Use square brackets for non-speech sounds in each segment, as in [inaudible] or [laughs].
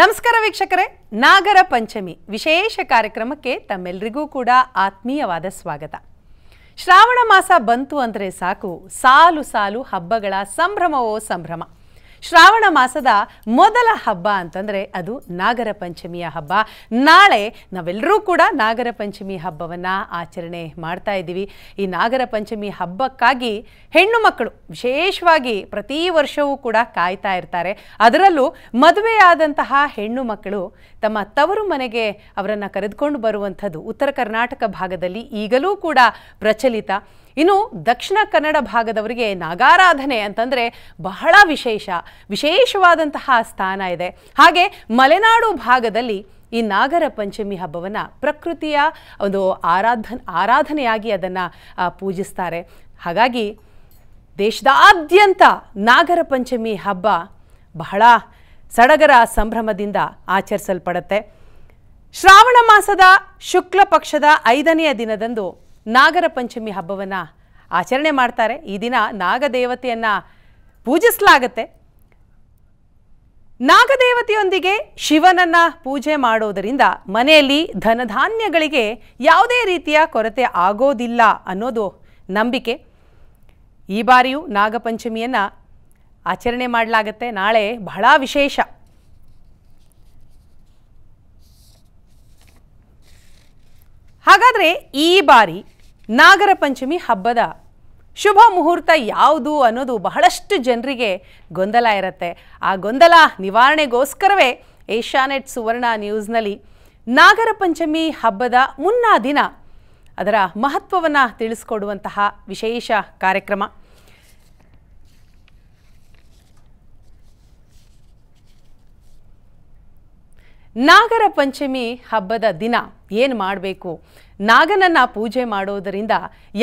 ನಮಸ್ಕಾರ ವೀಕ್ಷಕರೇ ನಾಗರ ಪಂಚಮಿ ವಿಶೇಷ ಕಾರ್ಯಕ್ರಮಕ್ಕೆ ತಮ್ಮೆಲ್ಲರಿಗೂ ಕೂಡ ಆತ್ಮೀಯವಾದ ಸ್ವಾಗತ ಶ್ರಾವಣ ಮಾಸ ಬಂತು ಅಂದರೆ ಸಾಕು ಸಾಲು ಸಾಲು ಹಬ್ಬಗಳ ಸಂಭ್ರಮವೋ ಸಂಭ್ರಮ ಶ್ರಾವಣ ಮಾಸದ ಮೊದಲ ಹಬ್ಬ ಅಂತಂದರೆ ಅದು ನಾಗರ ಪಂಚಮಿಯ ಹಬ್ಬ ನಾಳೆ ನಾವೆಲ್ಲರೂ ಕೂಡ ನಾಗರ ಪಂಚಮಿ ಹಬ್ಬವನ್ನು ಆಚರಣೆ ಮಾಡ್ತಾ ಇದ್ದೀವಿ ಈ ನಾಗರ ಪಂಚಮಿ ಹಬ್ಬಕ್ಕಾಗಿ ಹೆಣ್ಣು ಮಕ್ಕಳು ವಿಶೇಷವಾಗಿ ಪ್ರತಿ ವರ್ಷವೂ ಕೂಡ ಕಾಯ್ತಾ ಇರ್ತಾರೆ ಅದರಲ್ಲೂ ಮದುವೆಯಾದಂತಹ ಹೆಣ್ಣು ಮಕ್ಕಳು ತಮ್ಮ ತವರು ಮನೆಗೆ ಅವರನ್ನು ಕರೆದುಕೊಂಡು ಬರುವಂಥದ್ದು ಉತ್ತರ ಕರ್ನಾಟಕ ಭಾಗದಲ್ಲಿ ಈಗಲೂ ಕೂಡ ಪ್ರಚಲಿತ ಇನ್ನು ದಕ್ಷಿಣ ಕನ್ನಡ ಭಾಗದವರಿಗೆ ನಾಗಾರಾಧನೆ ಅಂತಂದರೆ ಬಹಳ ವಿಶೇಷ ವಿಶೇಷವಾದಂತಹ ಸ್ಥಾನ ಇದೆ ಹಾಗೆ ಮಲೆನಾಡು ಭಾಗದಲ್ಲಿ ಈ ನಾಗರ ಪಂಚಮಿ ಹಬ್ಬವನ್ನು ಪ್ರಕೃತಿಯ ಒಂದು ಆರಾಧ ಆರಾಧನೆಯಾಗಿ ಅದನ್ನು ಪೂಜಿಸ್ತಾರೆ ಹಾಗಾಗಿ ದೇಶದಾದ್ಯಂತ ನಾಗರ ಪಂಚಮಿ ಹಬ್ಬ ಬಹಳ ಸಡಗರ ಸಂಭ್ರಮದಿಂದ ಆಚರಿಸಲ್ಪಡುತ್ತೆ ಶ್ರಾವಣ ಮಾಸದ ಶುಕ್ಲ ಪಕ್ಷದ ಐದನೆಯ ದಿನದಂದು ನಾಗರ ಪಂಚಮಿ ಹಬ್ಬವನ್ನು ಆಚರಣೆ ಮಾಡ್ತಾರೆ ಈ ದಿನ ನಾಗದೇವತೆಯನ್ನು ಪೂಜಿಸಲಾಗತ್ತೆ ನಾಗದೇವತೆಯೊಂದಿಗೆ ಶಿವನನ್ನು ಪೂಜೆ ಮಾಡೋದರಿಂದ ಮನೆಯಲ್ಲಿ ಧನಧಾನ್ಯಗಳಿಗೆ ಯಾವುದೇ ರೀತಿಯ ಕೊರತೆ ಆಗೋದಿಲ್ಲ ಅನ್ನೋದು ನಂಬಿಕೆ ಈ ಬಾರಿಯೂ ನಾಗಪಂಚಮಿಯನ್ನು ಆಚರಣೆ ಮಾಡಲಾಗತ್ತೆ ನಾಳೆ ಬಹಳ ವಿಶೇಷ ಹಾಗಾದರೆ ಈ ಬಾರಿ ನಾಗರ ಪಂಚಮಿ ಹಬ್ಬದ ಶುಭ ಮುಹೂರ್ತ ಯಾವುದು ಅನ್ನೋದು ಬಹಳಷ್ಟು ಜನರಿಗೆ ಗೊಂದಲ ಇರುತ್ತೆ ಆ ಗೊಂದಲ ನಿವಾರಣೆಗೋಸ್ಕರವೇ ಏಷ್ಯಾನೆಟ್ ಸುವರ್ಣ ನ್ಯೂಸ್ನಲ್ಲಿ ನಾಗರ ಪಂಚಮಿ ಹಬ್ಬದ ಮುನ್ನ ದಿನ ಅದರ ಮಹತ್ವವನ್ನು ತಿಳಿಸ್ಕೊಡುವಂತಹ ವಿಶೇಷ ಕಾರ್ಯಕ್ರಮ ನಾಗರ ಪಂಚಮಿ ಹಬ್ಬದ ದಿನ ಏನು ಮಾಡಬೇಕು ನಾಗನನ್ನು ಪೂಜೆ ಮಾಡೋದರಿಂದ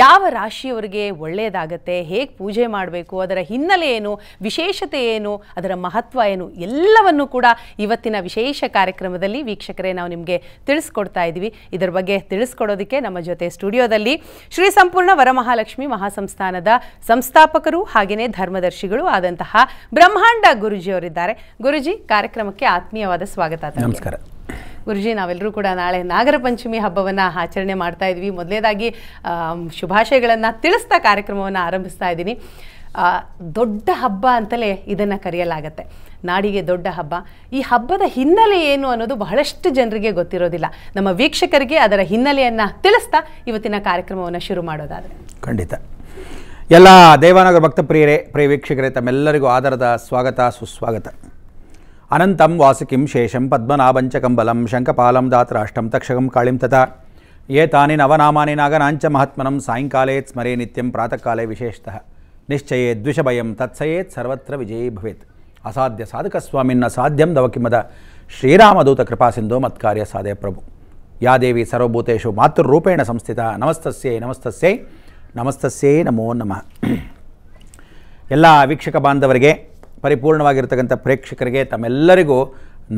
ಯಾವ ರಾಶಿಯವರಿಗೆ ಒಳ್ಳೆಯದಾಗತ್ತೆ ಹೇಗೆ ಪೂಜೆ ಮಾಡಬೇಕು ಅದರ ಹಿನ್ನೆಲೆ ಏನು ವಿಶೇಷತೆ ಏನು ಅದರ ಮಹತ್ವ ಏನು ಎಲ್ಲವನ್ನು ಕೂಡ ಇವತ್ತಿನ ವಿಶೇಷ ಕಾರ್ಯಕ್ರಮದಲ್ಲಿ ವೀಕ್ಷಕರೇ ನಾವು ನಿಮಗೆ ತಿಳಿಸ್ಕೊಡ್ತಾ ಇದ್ದೀವಿ ಇದರ ಬಗ್ಗೆ ತಿಳಿಸ್ಕೊಡೋದಕ್ಕೆ ನಮ್ಮ ಜೊತೆ ಸ್ಟುಡಿಯೋದಲ್ಲಿ ಶ್ರೀ ಸಂಪೂರ್ಣ ವರಮಹಾಲಕ್ಷ್ಮಿ ಮಹಾಸಂಸ್ಥಾನದ ಸಂಸ್ಥಾಪಕರು ಹಾಗೆಯೇ ಧರ್ಮದರ್ಶಿಗಳು ಆದಂತಹ ಬ್ರಹ್ಮಾಂಡ ಗುರುಜಿಯವರಿದ್ದಾರೆ ಗುರುಜಿ ಕಾರ್ಯಕ್ರಮಕ್ಕೆ ಆತ್ಮೀಯವಾದ ಸ್ವಾಗತ ನಮಸ್ಕಾರ ಗುರುಜಿ ನಾವೆಲ್ಲರೂ ಕೂಡ ನಾಳೆ ನಾಗರ ಪಂಚಮಿ ಹಬ್ಬವನ್ನು ಆಚರಣೆ ಮಾಡ್ತಾ ಇದ್ವಿ ಮೊದಲೇದಾಗಿ ಶುಭಾಶಯಗಳನ್ನು ತಿಳಿಸ್ತಾ ಕಾರ್ಯಕ್ರಮವನ್ನು ಆರಂಭಿಸ್ತಾ ಇದ್ದೀನಿ ದೊಡ್ಡ ಹಬ್ಬ ಅಂತಲೇ ಇದನ್ನು ಕರೆಯಲಾಗತ್ತೆ ನಾಡಿಗೆ ದೊಡ್ಡ ಹಬ್ಬ ಈ ಹಬ್ಬದ ಹಿನ್ನೆಲೆ ಏನು ಅನ್ನೋದು ಬಹಳಷ್ಟು ಜನರಿಗೆ ಗೊತ್ತಿರೋದಿಲ್ಲ ನಮ್ಮ ವೀಕ್ಷಕರಿಗೆ ಅದರ ಹಿನ್ನೆಲೆಯನ್ನು ತಿಳಿಸ್ತಾ ಇವತ್ತಿನ ಕಾರ್ಯಕ್ರಮವನ್ನು ಶುರು ಮಾಡೋದಾದರೆ ಖಂಡಿತ ಎಲ್ಲ ದೇವಾನಗರ ಭಕ್ತ ಪ್ರಿಯರೇ ಪ್ರಿಯ ವೀಕ್ಷಕರೇ ತಮ್ಮೆಲ್ಲರಿಗೂ ಆಧಾರದ ಸ್ವಾಗತ ಸುಸ್ವಾಗತ అనంతం వాసుకిం శేషం పద్మనాభంచకం కంబలం శంఖపాలం దాత్రాష్టం తక్షకం కాళిం తథ ఏ తాని నవనామాని నాగనాంచ మహాత్మనం సాయంకాలే స్మరే నిత్యం ప్రాతకాలే విశేషత నిశ్చయే ద్విషభయం తత్సయేత్ సర్వత్ర విజయీ భవేత్ అసాధ్య సాధక స్వామిన్న సాధ్యం దవకిమద శ్రీరామదూత కృపాసింధో మత్కార్య సాధే ప్రభు యాదేవి సర్వభూతేషు మాతృరూపేణ సంస్థిత నమస్తస్యే నమస్తస్యే నమస్తస్యే నమో నమ [clears throat] ಎಲ್ಲ ವೀಕ್ಷಕ ಬಾಂಧವರಿಗೆ ಪರಿಪೂರ್ಣವಾಗಿರ್ತಕ್ಕಂಥ ಪ್ರೇಕ್ಷಕರಿಗೆ ತಮ್ಮೆಲ್ಲರಿಗೂ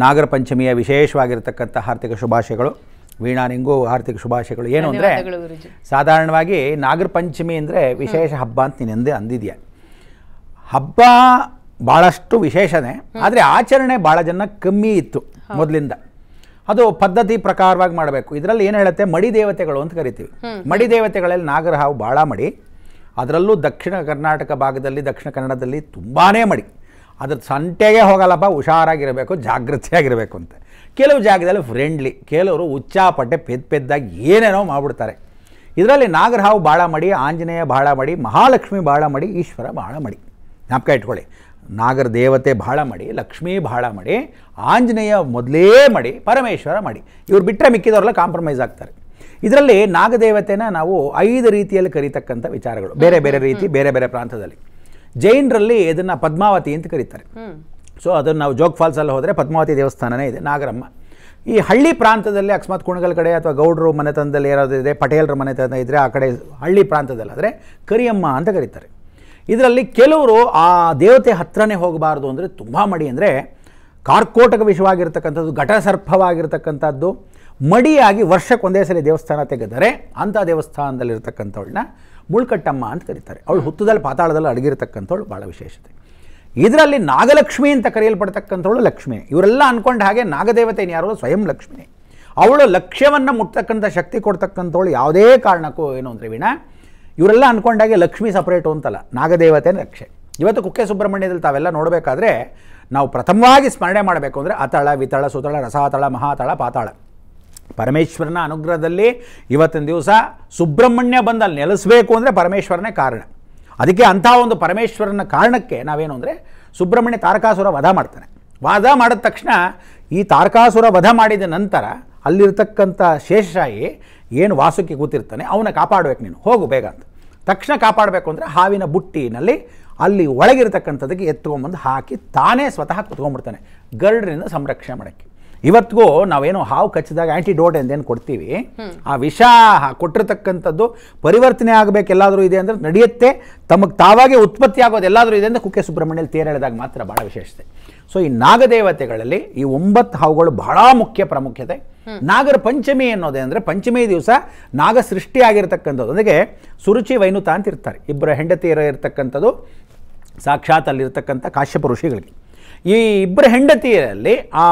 ನಾಗರ ಪಂಚಮಿಯ ವಿಶೇಷವಾಗಿರ್ತಕ್ಕಂಥ ಹಾರ್ದಿಕ ಶುಭಾಶಯಗಳು ವೀಣಾ ನಿಂಗೂ ಹಾರ್ದಿಕ ಶುಭಾಶಯಗಳು ಏನು ಅಂದರೆ ಸಾಧಾರಣವಾಗಿ ನಾಗರ ಪಂಚಮಿ ಅಂದರೆ ವಿಶೇಷ ಹಬ್ಬ ಅಂತ ನೀನೆಂದೇ ಅಂದಿದೆಯ ಹಬ್ಬ ಭಾಳಷ್ಟು ವಿಶೇಷನೇ ಆದರೆ ಆಚರಣೆ ಭಾಳ ಜನ ಕಮ್ಮಿ ಇತ್ತು ಮೊದಲಿಂದ ಅದು ಪದ್ಧತಿ ಪ್ರಕಾರವಾಗಿ ಮಾಡಬೇಕು ಇದರಲ್ಲಿ ಏನು ಹೇಳುತ್ತೆ ಮಡಿ ದೇವತೆಗಳು ಅಂತ ಕರಿತೀವಿ ಮಡಿ ದೇವತೆಗಳಲ್ಲಿ ನಾಗರ ಹಾವು ಭಾಳ ಮಡಿ ಅದರಲ್ಲೂ ದಕ್ಷಿಣ ಕರ್ನಾಟಕ ಭಾಗದಲ್ಲಿ ದಕ್ಷಿಣ ಕನ್ನಡದಲ್ಲಿ ತುಂಬಾ ಮಡಿ ಅದ್ರ ಸಂಟೆಗೆ ಹೋಗಲ್ಲಪ್ಪ ಹುಷಾರಾಗಿರಬೇಕು ಜಾಗೃತಿಯಾಗಿರಬೇಕು ಅಂತ ಕೆಲವು ಜಾಗದಲ್ಲಿ ಫ್ರೆಂಡ್ಲಿ ಕೆಲವರು ಉಚ್ಚಾಪಟ್ಟೆ ಪೆದ್ ಪೆದ್ದಾಗಿ ಏನೇನೋ ಮಾಡಿಬಿಡ್ತಾರೆ ಇದರಲ್ಲಿ ನಾಗರಹಾವು ಭಾಳ ಮಾಡಿ ಆಂಜನೇಯ ಭಾಳ ಮಾಡಿ ಮಹಾಲಕ್ಷ್ಮಿ ಭಾಳ ಮಾಡಿ ಈಶ್ವರ ಭಾಳ ಮಾಡಿ ಜ್ಞಾಪಕ ಇಟ್ಕೊಳ್ಳಿ ನಾಗರ ದೇವತೆ ಭಾಳ ಮಾಡಿ ಲಕ್ಷ್ಮೀ ಭಾಳ ಮಾಡಿ ಆಂಜನೇಯ ಮೊದಲೇ ಮಾಡಿ ಪರಮೇಶ್ವರ ಮಾಡಿ ಇವ್ರು ಬಿಟ್ಟರೆ ಮಿಕ್ಕಿದವರೆಲ್ಲ ಕಾಂಪ್ರಮೈಸ್ ಆಗ್ತಾರೆ ಇದರಲ್ಲಿ ನಾಗದೇವತೆನ ನಾವು ಐದು ರೀತಿಯಲ್ಲಿ ಕರೀತಕ್ಕಂಥ ವಿಚಾರಗಳು ಬೇರೆ ಬೇರೆ ರೀತಿ ಬೇರೆ ಬೇರೆ ಪ್ರಾಂತದಲ್ಲಿ ಜೈನರಲ್ಲಿ ಇದನ್ನು ಪದ್ಮಾವತಿ ಅಂತ ಕರೀತಾರೆ ಸೊ ಅದನ್ನು ನಾವು ಜೋಗ್ ಫಾಲ್ಸಲ್ಲಿ ಹೋದರೆ ಪದ್ಮಾವತಿ ದೇವಸ್ಥಾನನೇ ಇದೆ ನಾಗರಮ್ಮ ಈ ಹಳ್ಳಿ ಪ್ರಾಂತದಲ್ಲಿ ಅಕಸ್ಮಾತ್ ಕುಣಗಲ್ ಕಡೆ ಅಥವಾ ಗೌಡರು ಮನೆತನದಲ್ಲಿ ಏನಾದರೂ ಇದೆ ಪಟೇಲರ ಮನೆತನ ಇದ್ದರೆ ಆ ಕಡೆ ಹಳ್ಳಿ ಪ್ರಾಂತದಲ್ಲಾದರೆ ಕರಿಯಮ್ಮ ಅಂತ ಕರೀತಾರೆ ಇದರಲ್ಲಿ ಕೆಲವರು ಆ ದೇವತೆ ಹತ್ರನೇ ಹೋಗಬಾರ್ದು ಅಂದರೆ ತುಂಬ ಮಡಿ ಅಂದರೆ ಕಾರ್ಕೋಟಕ ವಿಷವಾಗಿರ್ತಕ್ಕಂಥದ್ದು ಘಟಸರ್ಪವಾಗಿರ್ತಕ್ಕಂಥದ್ದು ಮಡಿಯಾಗಿ ವರ್ಷಕ್ಕೊಂದೇ ಸರಿ ದೇವಸ್ಥಾನ ತೆಗೆದರೆ ಅಂಥ ದೇವಸ್ಥಾನದಲ್ಲಿರ್ತಕ್ಕಂಥವಳನ್ನ ಮುಳ್ಕಟ್ಟಮ್ಮ ಅಂತ ಕರೀತಾರೆ ಅವಳು ಹುತ್ತದಲ್ಲಿ ಪಾತಾಳದಲ್ಲಿ ಅಡಗಿರತಕ್ಕಂಥವಳು ಭಾಳ ವಿಶೇಷತೆ ಇದರಲ್ಲಿ ನಾಗಲಕ್ಷ್ಮಿ ಅಂತ ಕರೆಯಲ್ಪಡ್ತಕ್ಕಂಥವಳು ಲಕ್ಷ್ಮಿ ಇವರೆಲ್ಲ ಅಂದ್ಕೊಂಡು ಹಾಗೆ ನಾಗದೇವತೆ ಯಾರು ಸ್ವಯಂ ಲಕ್ಷ್ಮಿ ಅವಳು ಲಕ್ಷ್ಯವನ್ನು ಮುಟ್ತಕ್ಕಂಥ ಶಕ್ತಿ ಕೊಡ್ತಕ್ಕಂಥವಳು ಯಾವುದೇ ಕಾರಣಕ್ಕೂ ಏನು ಅಂದರೆ ವೀಣ ಇವರೆಲ್ಲ ಅಂದ್ಕೊಂಡಾಗೆ ಲಕ್ಷ್ಮಿ ಸಪ್ರೇಟು ಅಂತಲ್ಲ ನಾಗದೇವತೆನೇ ರಕ್ಷೆ ಇವತ್ತು ಕುಕ್ಕೆ ಸುಬ್ರಹ್ಮಣ್ಯದಲ್ಲಿ ತಾವೆಲ್ಲ ನೋಡಬೇಕಾದ್ರೆ ನಾವು ಪ್ರಥಮವಾಗಿ ಸ್ಮರಣೆ ಮಾಡಬೇಕು ಅಂದರೆ ಅತಳ ವಿತಳ ಸುತಳ ರಸಾತಳ ಮಹಾತಳ ಪಾತಾಳ ಪರಮೇಶ್ವರನ ಅನುಗ್ರಹದಲ್ಲಿ ಇವತ್ತಿನ ದಿವಸ ಸುಬ್ರಹ್ಮಣ್ಯ ಬಂದಲ್ಲಿ ನೆಲೆಸಬೇಕು ಅಂದರೆ ಪರಮೇಶ್ವರನೇ ಕಾರಣ ಅದಕ್ಕೆ ಅಂಥ ಒಂದು ಪರಮೇಶ್ವರನ ಕಾರಣಕ್ಕೆ ನಾವೇನು ಅಂದರೆ ಸುಬ್ರಹ್ಮಣ್ಯ ತಾರಕಾಸುರ ವಧ ಮಾಡ್ತಾನೆ ವಾದ ಮಾಡಿದ ತಕ್ಷಣ ಈ ತಾರಕಾಸುರ ವಧ ಮಾಡಿದ ನಂತರ ಅಲ್ಲಿರ್ತಕ್ಕಂಥ ಶೇಷಶಾಹಿ ಏನು ವಾಸಕ್ಕೆ ಕೂತಿರ್ತಾನೆ ಅವನ್ನ ಕಾಪಾಡಬೇಕು ನೀನು ಹೋಗು ಬೇಗ ಅಂತ ತಕ್ಷಣ ಕಾಪಾಡಬೇಕು ಅಂದರೆ ಹಾವಿನ ಬುಟ್ಟಿನಲ್ಲಿ ಅಲ್ಲಿ ಒಳಗಿರ್ತಕ್ಕಂಥದ್ದಕ್ಕೆ ಎತ್ಕೊಂಬಂದು ಹಾಕಿ ತಾನೇ ಸ್ವತಃ ಕುತ್ಕೊಂಡ್ಬಿಡ್ತಾನೆ ಗರ್ಡರಿಂದ ಸಂರಕ್ಷಣೆ ಮಾಡೋಕ್ಕೆ ಇವತ್ತಿಗೂ ನಾವೇನು ಹಾವು ಕಚ್ಚಿದಾಗ ಆ್ಯಂಟಿಡೋಟ್ ಎಂದೇನು ಕೊಡ್ತೀವಿ ಆ ವಿಷ ಕೊಟ್ಟಿರ್ತಕ್ಕಂಥದ್ದು ಪರಿವರ್ತನೆ ಆಗಬೇಕೆಲ್ಲಾದರೂ ಇದೆ ಅಂದರೆ ನಡೆಯುತ್ತೆ ತಮಗೆ ತಾವಾಗೆ ಉತ್ಪತ್ತಿ ಆಗೋದು ಎಲ್ಲಾದರೂ ಇದೆ ಅಂದರೆ ಕುಕ್ಕೆ ಸುಬ್ರಹ್ಮಣ್ಯಲ್ಲಿ ತೇರೆಳೆದಾಗ ಮಾತ್ರ ಭಾಳ ವಿಶೇಷತೆ ಸೊ ಈ ನಾಗದೇವತೆಗಳಲ್ಲಿ ಈ ಒಂಬತ್ತು ಹಾವುಗಳು ಬಹಳ ಮುಖ್ಯ ಪ್ರಾಮುಖ್ಯತೆ ನಾಗರ ಪಂಚಮಿ ಅನ್ನೋದೇ ಅಂದರೆ ಪಂಚಮಿ ದಿವಸ ನಾಗ ಅದಕ್ಕೆ ಸುರುಚಿ ವೈನುತ ಅಂತ ಇರ್ತಾರೆ ಇಬ್ಬರ ಹೆಂಡತಿಯರ ಇರತಕ್ಕಂಥದ್ದು ಸಾಕ್ಷಾತ್ ಅಲ್ಲಿರ್ತಕ್ಕಂಥ ಕಾಶ್ಯಪ ಋಷಿಗಳಿಗೆ ಈ ಇಬ್ಬರು ಹೆಂಡತಿಯರಲ್ಲಿ ಆ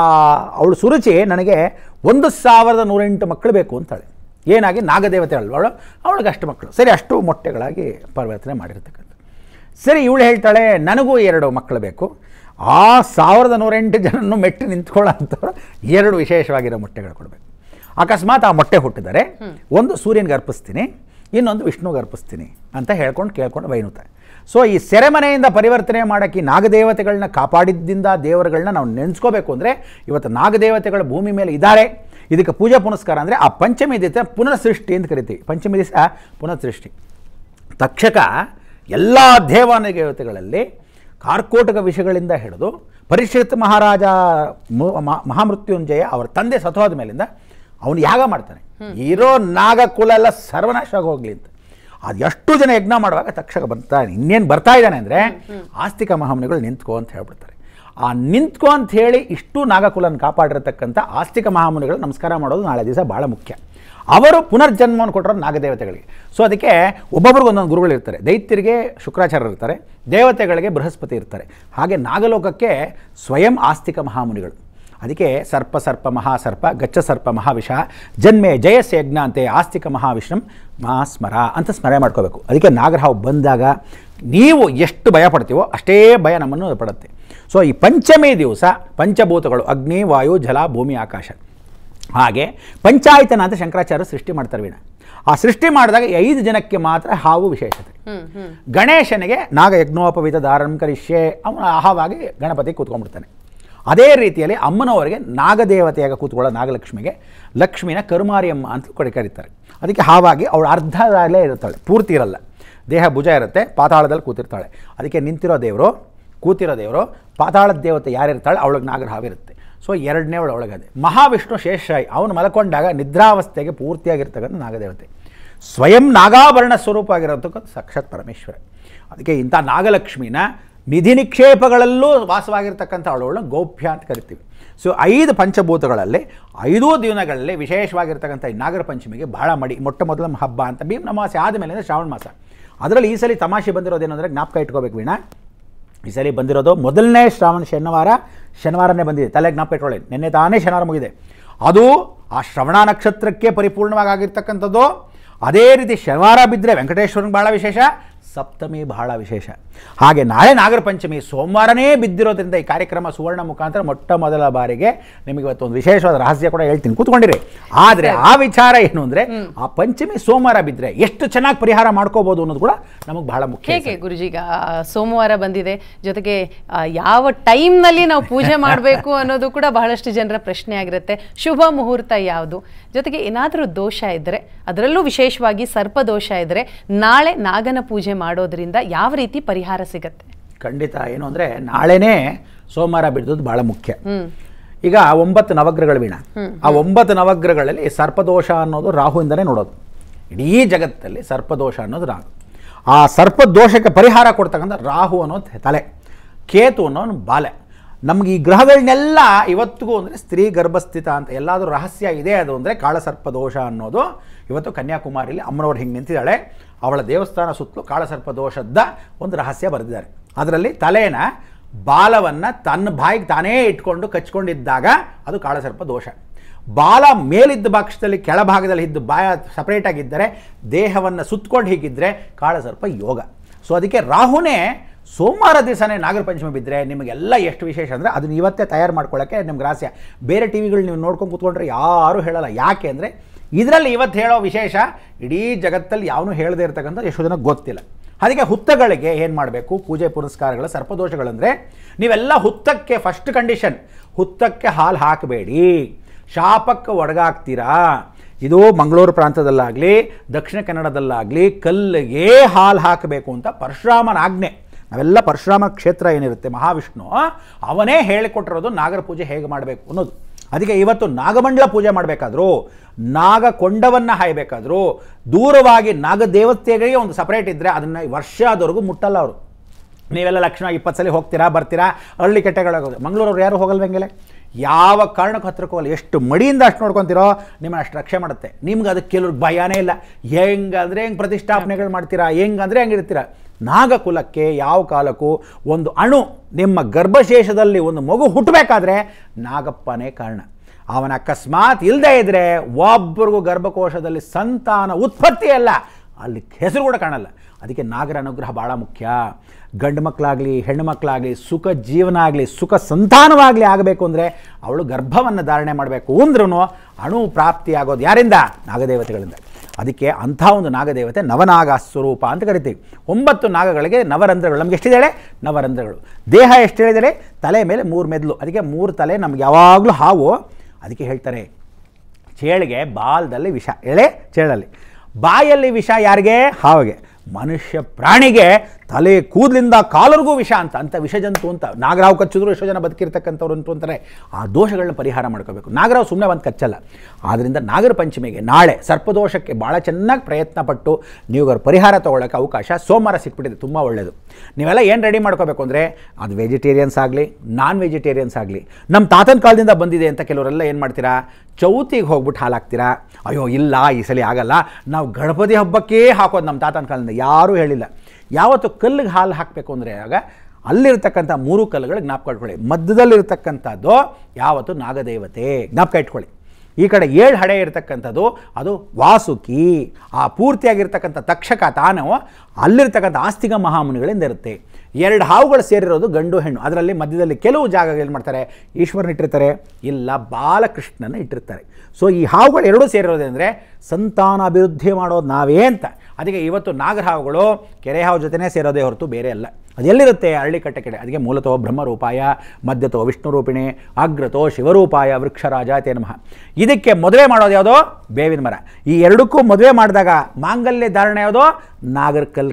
ಅವಳು ಸುರುಚಿ ನನಗೆ ಒಂದು ಸಾವಿರದ ನೂರೆಂಟು ಮಕ್ಕಳು ಬೇಕು ಅಂತಾಳೆ ಏನಾಗಿ ನಾಗದೇವತೆ ಅಲ್ವ ಅವಳು ಅವಳಿಗೆ ಅಷ್ಟು ಮಕ್ಕಳು ಸರಿ ಅಷ್ಟು ಮೊಟ್ಟೆಗಳಾಗಿ ಪರಿವರ್ತನೆ ಮಾಡಿರ್ತಕ್ಕಂಥ ಸರಿ ಇವಳು ಹೇಳ್ತಾಳೆ ನನಗೂ ಎರಡು ಮಕ್ಕಳು ಬೇಕು ಆ ಸಾವಿರದ ನೂರೆಂಟು ಜನನ್ನು ಮೆಟ್ಟಿ ಅಂತ ಎರಡು ವಿಶೇಷವಾಗಿರೋ ಮೊಟ್ಟೆಗಳು ಕೊಡಬೇಕು ಅಕಸ್ಮಾತ್ ಆ ಮೊಟ್ಟೆ ಹುಟ್ಟಿದರೆ ಒಂದು ಸೂರ್ಯನಿಗೆ ಅರ್ಪಿಸ್ತೀನಿ ಇನ್ನೊಂದು ವಿಷ್ಣುಗೆ ಅರ್ಪಿಸ್ತೀನಿ ಅಂತ ಹೇಳ್ಕೊಂಡು ಕೇಳ್ಕೊಂಡು ಬೈನುತ್ತೆ ಸೊ ಈ ಸೆರೆಮನೆಯಿಂದ ಪರಿವರ್ತನೆ ಮಾಡೋಕ್ಕೆ ನಾಗದೇವತೆಗಳನ್ನ ಕಾಪಾಡಿದ್ದಿಂದ ದೇವರುಗಳನ್ನ ನಾವು ನೆನೆಸ್ಕೋಬೇಕು ಅಂದರೆ ಇವತ್ತು ನಾಗದೇವತೆಗಳ ಭೂಮಿ ಮೇಲೆ ಇದ್ದಾರೆ ಇದಕ್ಕೆ ಪೂಜಾ ಪುನಸ್ಕಾರ ಅಂದರೆ ಆ ಪಂಚಮಿ ದಿವಸ ಪುನಃ ಸೃಷ್ಟಿ ಅಂತ ಕರಿತೀವಿ ಪಂಚಮಿ ದಿವಸ ಪುನಃ ಸೃಷ್ಟಿ ತಕ್ಷಕ ಎಲ್ಲ ದೇವತೆಗಳಲ್ಲಿ ಕಾರ್ಕೋಟಕ ವಿಷಯಗಳಿಂದ ಹಿಡಿದು ಪರಿಷ್ಕೃತ ಮಹಾರಾಜ ಮಹಾಮೃತ್ಯುಂಜಯ ಅವರ ತಂದೆ ಸತ್ವಾದ ಮೇಲಿಂದ ಅವನು ಯಾಗ ಮಾಡ್ತಾನೆ ಇರೋ ನಾಗಕುಲ ಎಲ್ಲ ಸರ್ವನಾಶ ಆಗೋಗ್ಲಿ ಅಂತ ಅದು ಎಷ್ಟು ಜನ ಯಜ್ಞ ಮಾಡುವಾಗ ತಕ್ಷಕ ಬರ್ತಾ ಇನ್ನೇನು ಬರ್ತಾ ಇದ್ದಾನೆ ಅಂದರೆ ಆಸ್ತಿಕ ಮಹಾಮುನಿಗಳು ನಿಂತ್ಕೋ ಅಂತ ಹೇಳ್ಬಿಡ್ತಾರೆ ಆ ನಿಂತ್ಕೋ ಅಂತ ಹೇಳಿ ಇಷ್ಟು ನಾಗಕುಲನ್ನು ಕಾಪಾಡಿರತಕ್ಕಂಥ ಆಸ್ತಿಕ ಮಹಾಮುನಿಗಳು ನಮಸ್ಕಾರ ಮಾಡೋದು ನಾಳೆ ದಿವಸ ಭಾಳ ಮುಖ್ಯ ಅವರು ಪುನರ್ಜನ್ಮವನ್ನು ಕೊಟ್ಟರು ನಾಗದೇವತೆಗಳಿಗೆ ಸೊ ಅದಕ್ಕೆ ಒಬ್ಬೊಬ್ರಿಗೆ ಒಂದೊಂದು ಗುರುಗಳಿರ್ತಾರೆ ದೈತ್ಯರಿಗೆ ಶುಕ್ರಾಚಾರ್ಯರು ಇರ್ತಾರೆ ದೇವತೆಗಳಿಗೆ ಬೃಹಸ್ಪತಿ ಇರ್ತಾರೆ ಹಾಗೆ ನಾಗಲೋಕಕ್ಕೆ ಸ್ವಯಂ ಆಸ್ತಿಕ ಮಹಾಮುನಿಗಳು ಅದಕ್ಕೆ ಸರ್ಪ ಸರ್ಪ ಮಹಾಸರ್ಪ ಗಚ್ಚ ಸರ್ಪ ಮಹಾವಿಷ ಜನ್ಮೆ ಜಯಸ್ಯ ಯಜ್ಞ ಅಂತೆ ಆಸ್ತಿಕ ಮಹಾವಿಷ್ಣು ಮಾ ಸ್ಮರ ಅಂತ ಸ್ಮರಣೆ ಮಾಡ್ಕೋಬೇಕು ಅದಕ್ಕೆ ಹಾವು ಬಂದಾಗ ನೀವು ಎಷ್ಟು ಭಯ ಪಡ್ತೀವೋ ಅಷ್ಟೇ ಭಯ ನಮ್ಮನ್ನು ಪಡುತ್ತೆ ಸೊ ಈ ಪಂಚಮಿ ದಿವಸ ಪಂಚಭೂತಗಳು ಅಗ್ನಿ ವಾಯು ಜಲ ಭೂಮಿ ಆಕಾಶ ಹಾಗೆ ಪಂಚಾಯತನ ಅಂತ ಶಂಕರಾಚಾರ್ಯ ಸೃಷ್ಟಿ ಮಾಡ್ತಾರೆ ವೀಣ ಆ ಸೃಷ್ಟಿ ಮಾಡಿದಾಗ ಐದು ಜನಕ್ಕೆ ಮಾತ್ರ ಹಾವು ವಿಶೇಷತೆ ಗಣೇಶನಿಗೆ ನಾಗ ಯಜ್ಞೋಪವಿತ ಧಾರಣ ಕರಿಷ್ಯೆ ಆಹವಾಗಿ ಹಾವಾಗಿ ಗಣಪತಿ ಕೂತ್ಕೊಂಡ್ಬಿಡ್ತಾನೆ ಅದೇ ರೀತಿಯಲ್ಲಿ ಅಮ್ಮನವರಿಗೆ ನಾಗದೇವತೆಯಾಗ ಕೂತ್ಕೊಳ್ಳೋ ನಾಗಲಕ್ಷ್ಮಿಗೆ ಲಕ್ಷ್ಮಿನ ಕರುಮಾರಿಯಮ್ಮ ಅಂತ ಕಡೆ ಕರೀತಾರೆ ಅದಕ್ಕೆ ಹಾವಾಗಿ ಅವಳು ಅರ್ಧದಲ್ಲೇ ಇರುತ್ತಾಳೆ ಪೂರ್ತಿ ಇರಲ್ಲ ದೇಹ ಭುಜ ಇರುತ್ತೆ ಪಾತಾಳದಲ್ಲಿ ಕೂತಿರ್ತಾಳೆ ಅದಕ್ಕೆ ನಿಂತಿರೋ ದೇವರು ಕೂತಿರೋ ದೇವರು ಪಾತಾಳದ ದೇವತೆ ಯಾರಿರ್ತಾಳೆ ಅವಳಿಗೆ ಹಾವಿರುತ್ತೆ ಸೊ ಎರಡನೇ ಅವಳು ಒಳಗದೆ ಮಹಾವಿಷ್ಣು ಶೇಷಾಯಿ ಅವನು ಮಲಕೊಂಡಾಗ ನಿದ್ರಾವಸ್ಥೆಗೆ ಪೂರ್ತಿಯಾಗಿರ್ತಕ್ಕಂಥ ನಾಗದೇವತೆ ಸ್ವಯಂ ನಾಗಾಭರಣ ಸ್ವರೂಪ ಆಗಿರೋಂಥಕ್ಕ ಸಾಕ್ಷಾತ್ ಪರಮೇಶ್ವರ ಅದಕ್ಕೆ ಇಂಥ ನಾಗಲಕ್ಷ್ಮಿನ ನಿಧಿ ನಿಕ್ಷೇಪಗಳಲ್ಲೂ ವಾಸವಾಗಿರ್ತಕ್ಕಂಥ ಅವಳನ್ನು ಗೌಪ್ಯ ಅಂತ ಕರಿತೀವಿ ಸೊ ಐದು ಪಂಚಭೂತಗಳಲ್ಲಿ ಐದೂ ದಿನಗಳಲ್ಲಿ ವಿಶೇಷವಾಗಿರ್ತಕ್ಕಂಥ ಈ ನಾಗರ ಪಂಚಮಿಗೆ ಬಹಳ ಮಡಿ ಮೊಟ್ಟ ಮೊದಲ ಹಬ್ಬ ಅಂತ ಭೀಮ್ ನಮಾಸೆ ಆದಮೇಲೆ ಅಂದರೆ ಶ್ರಾವಣ ಮಾಸ ಅದರಲ್ಲಿ ಈ ಸಲ ತಮಾಷೆ ಬಂದಿರೋದೇನೆಂದರೆ ಜ್ಞಾಪಕ ಇಟ್ಕೋಬೇಕು ವೀಣಾ ಈ ಸಲ ಬಂದಿರೋದು ಮೊದಲನೇ ಶ್ರಾವಣ ಶನಿವಾರ ಶನಿವಾರನೇ ಬಂದಿದೆ ತಲೆ ಜ್ಞಾಪಕ ಇಟ್ಕೊಳ್ಳಿ ನಿನ್ನೆ ತಾನೇ ಶನಿವಾರ ಮುಗಿದೆ ಅದು ಆ ಶ್ರವಣ ನಕ್ಷತ್ರಕ್ಕೆ ಪರಿಪೂರ್ಣವಾಗಿರ್ತಕ್ಕಂಥದ್ದು ಅದೇ ರೀತಿ ಶನಿವಾರ ಬಿದ್ದರೆ ವೆಂಕಟೇಶ್ವರನ ಭಾಳ ವಿಶೇಷ ಸಪ್ತಮಿ ಬಹಳ ವಿಶೇಷ ಹಾಗೆ ನಾಳೆ ನಾಗರ ಪಂಚಮಿ ಸೋಮವಾರನೇ ಬಿದ್ದಿರೋದ್ರಿಂದ ಈ ಕಾರ್ಯಕ್ರಮ ಸುವರ್ಣ ಮುಖಾಂತರ ಮೊಟ್ಟ ಮೊದಲ ಬಾರಿಗೆ ನಿಮಗೆ ಒಂದು ವಿಶೇಷವಾದ ರಹಸ್ಯ ಕೂಡ ಹೇಳ್ತೀನಿ ಕೂತ್ಕೊಂಡಿರಿ ಆದರೆ ಆ ವಿಚಾರ ಏನು ಅಂದರೆ ಆ ಪಂಚಮಿ ಸೋಮವಾರ ಬಿದ್ದರೆ ಎಷ್ಟು ಚೆನ್ನಾಗಿ ಪರಿಹಾರ ಮಾಡ್ಕೋಬೋದು ಅನ್ನೋದು ಕೂಡ ನಮಗೆ ಬಹಳ ಮುಖ್ಯ ಹೇಗೆ ಗುರುಜಿಗ ಸೋಮವಾರ ಬಂದಿದೆ ಜೊತೆಗೆ ಯಾವ ಟೈಮ್ನಲ್ಲಿ ನಾವು ಪೂಜೆ ಮಾಡಬೇಕು [laughs] ಅನ್ನೋದು ಕೂಡ ಬಹಳಷ್ಟು ಜನರ ಪ್ರಶ್ನೆ ಆಗಿರುತ್ತೆ ಶುಭ ಮುಹೂರ್ತ ಯಾವುದು ಜೊತೆಗೆ ಏನಾದರೂ ದೋಷ ಇದ್ದರೆ ಅದರಲ್ಲೂ ವಿಶೇಷವಾಗಿ ಸರ್ಪದೋಷ ಇದ್ದರೆ ನಾಳೆ ನಾಗನ ಪೂಜೆ ಮಾಡೋದ್ರಿಂದ ಯಾವ ರೀತಿ ಪರಿಹಾರ ಸಿಗತ್ತೆ ಖಂಡಿತ ಏನು ಅಂದರೆ ನಾಳೆನೇ ಸೋಮವಾರ ಬಿಡೋದು ಭಾಳ ಮುಖ್ಯ ಈಗ ಒಂಬತ್ತು ನವಗ್ರಹಗಳ ವೀಣ ಆ ಒಂಬತ್ತು ನವಗ್ರಹಗಳಲ್ಲಿ ಸರ್ಪದೋಷ ಅನ್ನೋದು ರಾಹುವಿಂದನೇ ನೋಡೋದು ಇಡೀ ಜಗತ್ತಲ್ಲಿ ಸರ್ಪದೋಷ ಅನ್ನೋದು ರಾಹು ಆ ಸರ್ಪದೋಷಕ್ಕೆ ಪರಿಹಾರ ಕೊಡ್ತಕ್ಕಂಥ ರಾಹು ಅನ್ನೋದು ತಲೆ ಕೇತು ಅನ್ನೋನು ಬಾಲೆ ನಮಗೆ ಈ ಗ್ರಹಗಳನ್ನೆಲ್ಲ ಇವತ್ತಿಗೂ ಅಂದರೆ ಸ್ತ್ರೀ ಗರ್ಭಸ್ಥಿತ ಅಂತ ಎಲ್ಲಾದರೂ ರಹಸ್ಯ ಇದೆ ಅದು ಅಂದರೆ ಕಾಳಸರ್ಪ ದೋಷ ಅನ್ನೋದು ಇವತ್ತು ಕನ್ಯಾಕುಮಾರಿಯಲ್ಲಿ ಅಮ್ಮನವ್ರು ಹಿಂಗೆ ನಿಂತಿದ್ದಾಳೆ ಅವಳ ದೇವಸ್ಥಾನ ಸುತ್ತಲೂ ಕಾಳಸರ್ಪ ದೋಷದ ಒಂದು ರಹಸ್ಯ ಬರೆದಿದ್ದಾರೆ ಅದರಲ್ಲಿ ತಲೆನ ಬಾಲವನ್ನು ತನ್ನ ಬಾಯಿಗೆ ತಾನೇ ಇಟ್ಕೊಂಡು ಕಚ್ಕೊಂಡಿದ್ದಾಗ ಅದು ಕಾಳಸರ್ಪ ದೋಷ ಬಾಲ ಮೇಲಿದ್ದ ಭಾಕ್ಷದಲ್ಲಿ ಕೆಳಭಾಗದಲ್ಲಿ ಇದ್ದು ಬಾಯ ಸಪ್ರೇಟಾಗಿದ್ದರೆ ದೇಹವನ್ನು ಸುತ್ತಕೊಂಡು ಹೀಗಿದ್ದರೆ ಕಾಳಸರ್ಪ ಯೋಗ ಸೊ ಅದಕ್ಕೆ ರಾಹುನೇ ಸೋಮವಾರ ದಿವಸನೇ ನಾಗರ ಪಂಚಮಿ ಬಿದ್ದರೆ ನಿಮಗೆಲ್ಲ ಎಷ್ಟು ವಿಶೇಷ ಅಂದರೆ ಅದನ್ನು ಇವತ್ತೇ ತಯಾರು ಮಾಡ್ಕೊಳ್ಳೋಕ್ಕೆ ನಿಮ್ಗೆ ಗ್ರಾಸ್ಯ ಬೇರೆ ಟಿ ವಿಗಳು ನೀವು ನೋಡ್ಕೊಂಡು ಕೂತ್ಕೊಂಡ್ರೆ ಯಾರೂ ಹೇಳಲ್ಲ ಯಾಕೆ ಅಂದರೆ ಇದರಲ್ಲಿ ಇವತ್ತು ಹೇಳೋ ವಿಶೇಷ ಇಡೀ ಜಗತ್ತಲ್ಲಿ ಯಾವನು ಹೇಳದೇ ಇರ್ತಕ್ಕಂಥ ಎಷ್ಟು ಜನ ಗೊತ್ತಿಲ್ಲ ಅದಕ್ಕೆ ಹುತ್ತಗಳಿಗೆ ಏನು ಮಾಡಬೇಕು ಪೂಜೆ ಪುರಸ್ಕಾರಗಳ ಸರ್ಪದೋಷಗಳಂದರೆ ನೀವೆಲ್ಲ ಹುತ್ತಕ್ಕೆ ಫಸ್ಟ್ ಕಂಡೀಷನ್ ಹುತ್ತಕ್ಕೆ ಹಾಲು ಹಾಕಬೇಡಿ ಶಾಪಕ್ಕೆ ಒಡಗಾಗ್ತೀರಾ ಇದು ಮಂಗಳೂರು ಪ್ರಾಂತದಲ್ಲಾಗಲಿ ದಕ್ಷಿಣ ಕನ್ನಡದಲ್ಲಾಗಲಿ ಕಲ್ಲಿಗೆ ಹಾಲು ಹಾಕಬೇಕು ಅಂತ ಪರಶುರಾಮನ ಆಜ್ಞೆ ಅವೆಲ್ಲ ಪರಶುರಾಮ ಕ್ಷೇತ್ರ ಏನಿರುತ್ತೆ ಮಹಾವಿಷ್ಣು ಅವನೇ ಹೇಳಿಕೊಟ್ಟಿರೋದು ನಾಗರ ಪೂಜೆ ಹೇಗೆ ಮಾಡಬೇಕು ಅನ್ನೋದು ಅದಕ್ಕೆ ಇವತ್ತು ನಾಗಮಂಡಲ ಪೂಜೆ ಮಾಡಬೇಕಾದ್ರು ನಾಗಕೊಂಡವನ್ನು ಹಾಯಬೇಕಾದ್ರೂ ದೂರವಾಗಿ ನಾಗದೇವತೆಗಳಿಗೆ ಒಂದು ಸಪ್ರೇಟ್ ಇದ್ದರೆ ಅದನ್ನು ವರ್ಷದವರೆಗೂ ಮುಟ್ಟಲ್ಲ ಅವರು ನೀವೆಲ್ಲ ಲಕ್ಷಣ ಇಪ್ಪತ್ತು ಸಲ ಹೋಗ್ತೀರಾ ಬರ್ತೀರಾ ಹಳ್ಳಿ ಕೆಟ್ಟೆಗಳಾಗೋದು ಮಂಗಳೂರವ್ರು ಯಾರು ಹೋಗಲ್ವಂಗೆಲೆ ಯಾವ ಕಾರಣಕ್ಕೂ ಹತ್ರಕ್ಕೂ ಹೋಗಲ್ಲ ಎಷ್ಟು ಮಡಿಯಿಂದ ಅಷ್ಟು ನೋಡ್ಕೊತಿರೋ ನಿಮ್ಮನ್ನು ಅಷ್ಟು ರಕ್ಷೆ ಮಾಡುತ್ತೆ ನಿಮ್ಗೆ ಅದಕ್ಕೆ ಕೆಲವ್ರಿಗೆ ಭಯನೇ ಇಲ್ಲ ಹೆಂಗಂದ್ರೆ ಹೆಂಗೆ ಪ್ರತಿಷ್ಠಾಪನೆಗಳು ಮಾಡ್ತೀರಾ ಹೆಂಗಂದ್ರೆ ಹೆಂಗಿರ್ತೀರ ನಾಗಕುಲಕ್ಕೆ ಯಾವ ಕಾಲಕ್ಕೂ ಒಂದು ಅಣು ನಿಮ್ಮ ಗರ್ಭಶೇಷದಲ್ಲಿ ಒಂದು ಮಗು ಹುಟ್ಟಬೇಕಾದ್ರೆ ನಾಗಪ್ಪನೇ ಕಾರಣ ಅವನ ಅಕಸ್ಮಾತ್ ಇಲ್ಲದೆ ಇದ್ದರೆ ಒಬ್ಬರಿಗೂ ಗರ್ಭಕೋಶದಲ್ಲಿ ಸಂತಾನ ಉತ್ಪತ್ತಿ ಅಲ್ಲ ಅಲ್ಲಿ ಹೆಸರು ಕೂಡ ಕಾಣಲ್ಲ ಅದಕ್ಕೆ ನಾಗರ ಅನುಗ್ರಹ ಭಾಳ ಮುಖ್ಯ ಗಂಡು ಮಕ್ಕಳಾಗಲಿ ಹೆಣ್ಣು ಮಕ್ಕಳಾಗಲಿ ಸುಖ ಜೀವನ ಆಗಲಿ ಸುಖ ಸಂತಾನವಾಗಲಿ ಆಗಬೇಕು ಅಂದರೆ ಅವಳು ಗರ್ಭವನ್ನು ಧಾರಣೆ ಮಾಡಬೇಕು ಅಂದ್ರೂ ಅಣು ಪ್ರಾಪ್ತಿಯಾಗೋದು ಯಾರಿಂದ ನಾಗದೇವತೆಗಳಿಂದ ಅದಕ್ಕೆ ಅಂಥ ಒಂದು ನಾಗದೇವತೆ ನವನಾಗ ಸ್ವರೂಪ ಅಂತ ಕರಿತೀವಿ ಒಂಬತ್ತು ನಾಗಗಳಿಗೆ ನವರಂಧ್ರಗಳು ನಮಗೆ ಎಷ್ಟಿದ್ದಾಳೆ ನವರಂಧ್ರಗಳು ದೇಹ ಎಷ್ಟಿದ್ದಾರೆ ತಲೆ ಮೇಲೆ ಮೂರು ಮೆದ್ಲು ಅದಕ್ಕೆ ಮೂರು ತಲೆ ನಮ್ಗೆ ಯಾವಾಗಲೂ ಹಾವು ಅದಕ್ಕೆ ಹೇಳ್ತಾರೆ ಚೇಳಿಗೆ ಬಾಲದಲ್ಲಿ ವಿಷ ಎಳೆ ಚೇಳಲ್ಲಿ ಬಾಯಲ್ಲಿ ವಿಷ ಯಾರಿಗೆ ಹಾವಿಗೆ ಮನುಷ್ಯ ಪ್ರಾಣಿಗೆ ತಲೆ ಕೂದಲಿಂದ ಕಾಲರಿಗೂ ವಿಷ ಅಂತ ಅಂತ ವಿಷಜಂತು ಅಂತ ನಾಗರಾವ್ ಕಚ್ಚಿದ್ರು ಎಷ್ಟೋ ಜನ ಬದುಕಿರ್ತಕ್ಕಂಥವ್ರು ಅಂತೂ ಅಂತಾರೆ ಆ ದೋಷಗಳನ್ನ ಪರಿಹಾರ ಮಾಡ್ಕೋಬೇಕು ನಾಗರಾವ್ ಸುಮ್ಮನೆ ಒಂದು ಕಚ್ಚಲ್ಲ ಆದ್ದರಿಂದ ನಾಗರ ಪಂಚಮಿಗೆ ನಾಳೆ ಸರ್ಪದೋಷಕ್ಕೆ ಭಾಳ ಚೆನ್ನಾಗಿ ಪ್ರಯತ್ನ ಪಟ್ಟು ನೀವು ಅವ್ರ ಪರಿಹಾರ ತೊಗೊಳಕ್ಕೆ ಅವಕಾಶ ಸೋಮವಾರ ಸಿಕ್ಬಿಟ್ಟಿದೆ ತುಂಬ ಒಳ್ಳೆಯದು ನೀವೆಲ್ಲ ಏನು ರೆಡಿ ಮಾಡ್ಕೋಬೇಕು ಅಂದರೆ ಅದು ವೆಜಿಟೇರಿಯನ್ಸ್ ಆಗಲಿ ನಾನ್ ವೆಜಿಟೇರಿಯನ್ಸ್ ಆಗಲಿ ನಮ್ಮ ತಾತನ ಕಾಲದಿಂದ ಬಂದಿದೆ ಅಂತ ಕೆಲವರೆಲ್ಲ ಏನು ಮಾಡ್ತೀರಾ ಚೌತಿಗೆ ಹೋಗ್ಬಿಟ್ಟು ಹಾಲು ಅಯ್ಯೋ ಇಲ್ಲ ಈ ಸಲ ಆಗಲ್ಲ ನಾವು ಗಣಪತಿ ಹಬ್ಬಕ್ಕೇ ಹಾಕೋದು ನಮ್ಮ ತಾತನ ಕಾಲದಿಂದ ಯಾರೂ ಹೇಳಿಲ್ಲ ಯಾವತ್ತು ಕಲ್ಲಿಗೆ ಹಾಲು ಹಾಕಬೇಕು ಅಂದರೆ ಆಗ ಅಲ್ಲಿರ್ತಕ್ಕಂಥ ಮೂರು ಕಲ್ಲುಗಳಿಗೆ ಜ್ಞಾಪಕ ಇಟ್ಕೊಳ್ಳಿ ಮಧ್ಯದಲ್ಲಿರ್ತಕ್ಕಂಥದ್ದು ಯಾವತ್ತು ನಾಗದೇವತೆ ಜ್ಞಾಪಕ ಇಟ್ಕೊಳ್ಳಿ ಈ ಕಡೆ ಏಳು ಹಡೆ ಇರತಕ್ಕಂಥದ್ದು ಅದು ವಾಸುಕಿ ಆ ಪೂರ್ತಿಯಾಗಿರ್ತಕ್ಕಂಥ ತಕ್ಷಕ ತಾನು ಅಲ್ಲಿರ್ತಕ್ಕಂಥ ಆಸ್ತಿಕ ಮಹಾಮುನಿಗಳಿಂದ ಇರುತ್ತೆ ಎರಡು ಹಾವುಗಳು ಸೇರಿರೋದು ಗಂಡು ಹೆಣ್ಣು ಅದರಲ್ಲಿ ಮಧ್ಯದಲ್ಲಿ ಕೆಲವು ಜಾಗಗಳು ಏನು ಮಾಡ್ತಾರೆ ಈಶ್ವರನ ಇಟ್ಟಿರ್ತಾರೆ ಇಲ್ಲ ಬಾಲಕೃಷ್ಣನ ಇಟ್ಟಿರ್ತಾರೆ ಸೊ ಈ ಹಾವುಗಳು ಎರಡೂ ಸೇರಿರೋದೆಂದರೆ ಸಂತಾನ ಅಭಿವೃದ್ಧಿ ಮಾಡೋದು ನಾವೇ ಅಂತ ಅದಕ್ಕೆ ಇವತ್ತು ನಾಗರಹಾವುಗಳು ಹಾವು ಜೊತೆನೇ ಸೇರೋದೇ ಹೊರತು ಬೇರೆ ಅಲ್ಲ ಅದೆಲ್ಲಿರುತ್ತೆ ಕಟ್ಟೆ ಕಡೆ ಅದಕ್ಕೆ ಮೂಲತೋ ಬ್ರಹ್ಮರೂಪಾಯ ಮಧ್ಯತೋ ವಿಷ್ಣು ರೂಪಿಣಿ ಅಗ್ರತೋ ಶಿವರೂಪಾಯ ವೃಕ್ಷರಾಜ ತೇನಮಃ ಇದಕ್ಕೆ ಮದುವೆ ಮಾಡೋದು ಯಾವುದೋ ಬೇವಿನ ಮರ ಈ ಎರಡಕ್ಕೂ ಮದುವೆ ಮಾಡಿದಾಗ ಮಾಂಗಲ್ಯ ಧಾರಣೆ ಯಾವುದೋ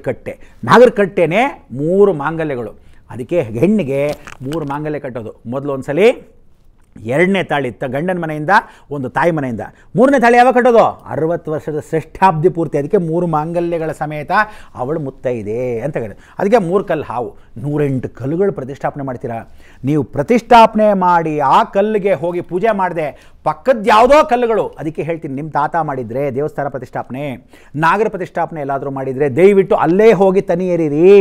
ಕಟ್ಟೆ ನಾಗರಕಟ್ಟೆನೇ ಮೂರು ಮಾಂಗಲ್ಯಗಳು ಅದಕ್ಕೆ ಹೆಣ್ಣಿಗೆ ಮೂರು ಮಾಂಗಲ್ಯ ಕಟ್ಟೋದು ಮೊದಲು ಒಂದ್ಸಲಿ ಎರಡನೇ ತಾಳಿ ತ ಗಂಡನ ಮನೆಯಿಂದ ಒಂದು ತಾಯಿ ಮನೆಯಿಂದ ಮೂರನೇ ತಾಳಿ ಯಾವಾಗ ಕಟ್ಟೋದು ಅರವತ್ತು ವರ್ಷದ ಶ್ರೇಷ್ಠಾಬ್ದಿ ಪೂರ್ತಿ ಅದಕ್ಕೆ ಮೂರು ಮಾಂಗಲ್ಯಗಳ ಸಮೇತ ಅವಳು ಮುತ್ತೈದೆ ಅಂತ ಹೇಳಿದ್ರು ಅದಕ್ಕೆ ಮೂರು ಕಲ್ಲು ಹಾವು ನೂರೆಂಟು ಕಲ್ಲುಗಳು ಪ್ರತಿಷ್ಠಾಪನೆ ಮಾಡ್ತೀರಾ ನೀವು ಪ್ರತಿಷ್ಠಾಪನೆ ಮಾಡಿ ಆ ಕಲ್ಲಿಗೆ ಹೋಗಿ ಪೂಜೆ ಮಾಡಿದೆ ಪಕ್ಕದ ಯಾವುದೋ ಕಲ್ಲುಗಳು ಅದಕ್ಕೆ ಹೇಳ್ತೀನಿ ನಿಮ್ಮ ತಾತ ಮಾಡಿದರೆ ದೇವಸ್ಥಾನ ಪ್ರತಿಷ್ಠಾಪನೆ ನಾಗರ ಪ್ರತಿಷ್ಠಾಪನೆ ಎಲ್ಲಾದರೂ ಮಾಡಿದರೆ ದಯವಿಟ್ಟು ಅಲ್ಲೇ ಹೋಗಿ ತನಿ ಏರಿರಿ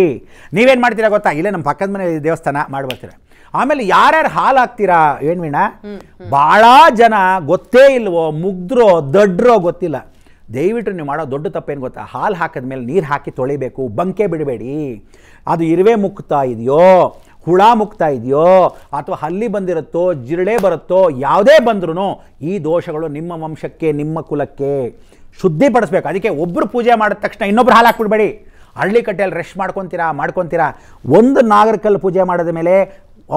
ನೀವೇನು ಮಾಡ್ತೀರಾ ಗೊತ್ತಾ ಇಲ್ಲೇ ನಮ್ಮ ಪಕ್ಕದ ಮನೆ ದೇವಸ್ಥಾನ ಮಾಡಿ ಬರ್ತೀರ ಆಮೇಲೆ ಯಾರ್ಯಾರು ಹಾಲು ಹಾಕ್ತೀರಾ ಏಣ್ವಿಣ ಭಾಳ ಜನ ಗೊತ್ತೇ ಇಲ್ವೋ ಮುಗ್ದ್ರೋ ದಡ್ರೋ ಗೊತ್ತಿಲ್ಲ ದಯವಿಟ್ಟು ನೀವು ಮಾಡೋ ದೊಡ್ಡ ತಪ್ಪೇನು ಗೊತ್ತಾ ಹಾಲು ಹಾಕಿದ ಮೇಲೆ ನೀರು ಹಾಕಿ ತೊಳಿಬೇಕು ಬಂಕೆ ಬಿಡಬೇಡಿ ಅದು ಇರುವೆ ಮುಕ್ತಾ ಇದೆಯೋ ಹುಳ ಮುಕ್ತಾ ಇದೆಯೋ ಅಥವಾ ಹಲ್ಲಿ ಬಂದಿರುತ್ತೋ ಜಿರಳೆ ಬರುತ್ತೋ ಯಾವುದೇ ಬಂದ್ರೂ ಈ ದೋಷಗಳು ನಿಮ್ಮ ವಂಶಕ್ಕೆ ನಿಮ್ಮ ಕುಲಕ್ಕೆ ಶುದ್ಧಿಪಡಿಸ್ಬೇಕು ಅದಕ್ಕೆ ಒಬ್ಬರು ಪೂಜೆ ಮಾಡಿದ ತಕ್ಷಣ ಇನ್ನೊಬ್ರು ಹಾಲು ಹಾಕ್ಬಿಡ್ಬೇಡಿ ಹಳ್ಳಿ ಕಟ್ಟೆಯಲ್ಲಿ ರೆಸ್ಟ್ ಮಾಡ್ಕೊತೀರಾ ಮಾಡ್ಕೊತೀರಾ ಒಂದು ನಾಗರಿಕಲ್ಲಿ ಪೂಜೆ ಮಾಡಿದ ಮೇಲೆ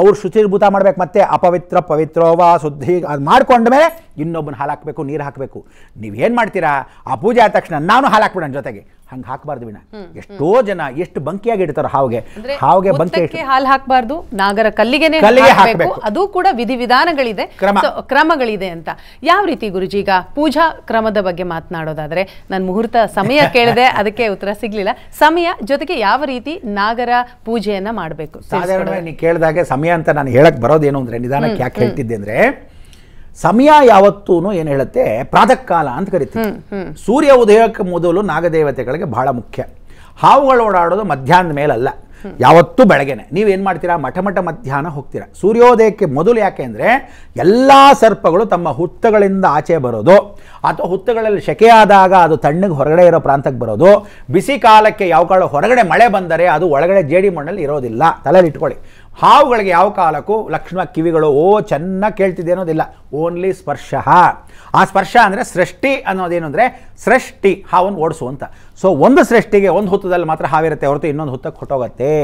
ಅವ್ರು ಶುಚಿರ್ಭೂತ ಮಾಡ್ಬೇಕು ಮತ್ತೆ ಅಪವಿತ್ರ ಪವಿತ್ರೋವ ಶುದ್ಧಿ ಅದು ಮಾಡ್ಕೊಂಡ್ಮೇಲೆ ಇನ್ನೊಬ್ಬನ ಹಾಲು ಹಾಕಬೇಕು ನೀರು ಹಾಕಬೇಕು ನೀವೇನು ಮಾಡ್ತೀರಾ ಆ ಪೂಜೆ ಆದ ತಕ್ಷಣ ನಾನು ಹಾಲು ಹಾಕ್ಬಿಡೋಣ ಜೊತೆಗೆ ಹಂಗೆ ಹಾಕಬಾರ್ದು ವೀಣ ಎಷ್ಟೋ ಜನ ಎಷ್ಟು ಬಂಕಿಯಾಗಿ ಇಡ್ತಾರ ಹಾವಿಗೆ ಹಾವಿಗೆ ಬಂಕಿ ಹಾಲು ಹಾಕಬಾರ್ದು ನಾಗರ ಕಲ್ಲಿಗೆನೆ ಕಲ್ಲಿಗೆ ಹಾಕಬೇಕು ಅದು ಕೂಡ ವಿಧಿವಿಧಾನಗಳಿದೆ ಕ್ರಮಗಳಿದೆ ಅಂತ ಯಾವ ರೀತಿ ಗುರುಜಿ ಈಗ ಪೂಜಾ ಕ್ರಮದ ಬಗ್ಗೆ ಮಾತನಾಡೋದಾದ್ರೆ ನಾನು ಮುಹೂರ್ತ ಸಮಯ [laughs] ಕೇಳಿದೆ ಅದಕ್ಕೆ ಉತ್ತರ ಸಿಗ್ಲಿಲ್ಲ ಸಮಯ ಜೊತೆಗೆ ಯಾವ ರೀತಿ ನಾಗರ ಪೂಜೆಯನ್ನ ಮಾಡಬೇಕು ಸಾಧಾರಣ ನೀವು ಕೇಳಿದಾಗ ಸಮಯ ಅಂತ ನಾನು ಹೇಳಕ್ ಬರೋದೇನು ಅಂದ್ರೆ ನಿಧಾನಕ್ಕೆ ಯಾಕೆ ಹೇಳ್ತಿದ್ದೆ ಅಂದ್ರೆ ಸಮಯ ಯಾವತ್ತೂ ಏನು ಹೇಳುತ್ತೆ ಪ್ರಾತಃ ಕಾಲ ಅಂತ ಕರಿತೀವಿ ಸೂರ್ಯ ಉದಯಕ್ಕೆ ಮೊದಲು ನಾಗದೇವತೆಗಳಿಗೆ ಬಹಳ ಮುಖ್ಯ ಹಾವುಗಳು ಓಡಾಡೋದು ಮಧ್ಯಾಹ್ನದ ಮೇಲಲ್ಲ ಯಾವತ್ತೂ ಬೆಳಗ್ಗೆನೆ ನೀವೇನು ಮಾಡ್ತೀರಾ ಮಠಮಠ ಮಧ್ಯಾಹ್ನ ಹೋಗ್ತೀರಾ ಸೂರ್ಯೋದಯಕ್ಕೆ ಮೊದಲು ಯಾಕೆ ಅಂದರೆ ಎಲ್ಲ ಸರ್ಪಗಳು ತಮ್ಮ ಹುತ್ತಗಳಿಂದ ಆಚೆ ಬರೋದು ಅಥವಾ ಹುತ್ತಗಳಲ್ಲಿ ಶೆಕೆಯಾದಾಗ ಅದು ತಣ್ಣಗೆ ಹೊರಗಡೆ ಇರೋ ಪ್ರಾಂತಕ್ಕೆ ಬರೋದು ಬಿಸಿ ಕಾಲಕ್ಕೆ ಯಾವ ಕಾಲ ಹೊರಗಡೆ ಮಳೆ ಬಂದರೆ ಅದು ಒಳಗಡೆ ಜೇಡಿ ಮಣ್ಣಲ್ಲಿ ಇರೋದಿಲ್ಲ ತಲೆಯಲ್ಲಿ ಇಟ್ಕೊಳ್ಳಿ ಹಾವುಗಳಿಗೆ ಯಾವ ಕಾಲಕ್ಕೂ ಲಕ್ಷ್ಮಣ ಕಿವಿಗಳು ಓ ಚೆನ್ನಾಗಿ ಕೇಳ್ತಿದೆ ಅನ್ನೋದಿಲ್ಲ ಓನ್ಲಿ ಸ್ಪರ್ಶ ಆ ಸ್ಪರ್ಶ ಅಂದರೆ ಸೃಷ್ಟಿ ಅನ್ನೋದೇನು ಅಂದರೆ ಸೃಷ್ಟಿ ಹಾವನ್ನು ಓಡಿಸು ಅಂತ ಸೊ ಒಂದು ಸೃಷ್ಟಿಗೆ ಒಂದು ಹುತ್ತದಲ್ಲಿ ಮಾತ್ರ ಹಾವಿರುತ್ತೆ ಹೊರತು ಇನ್ನೊಂದು ಹುತ್ತಕ್ಕೆ ಹೊಟ್ಟೋಗತ್ತೆ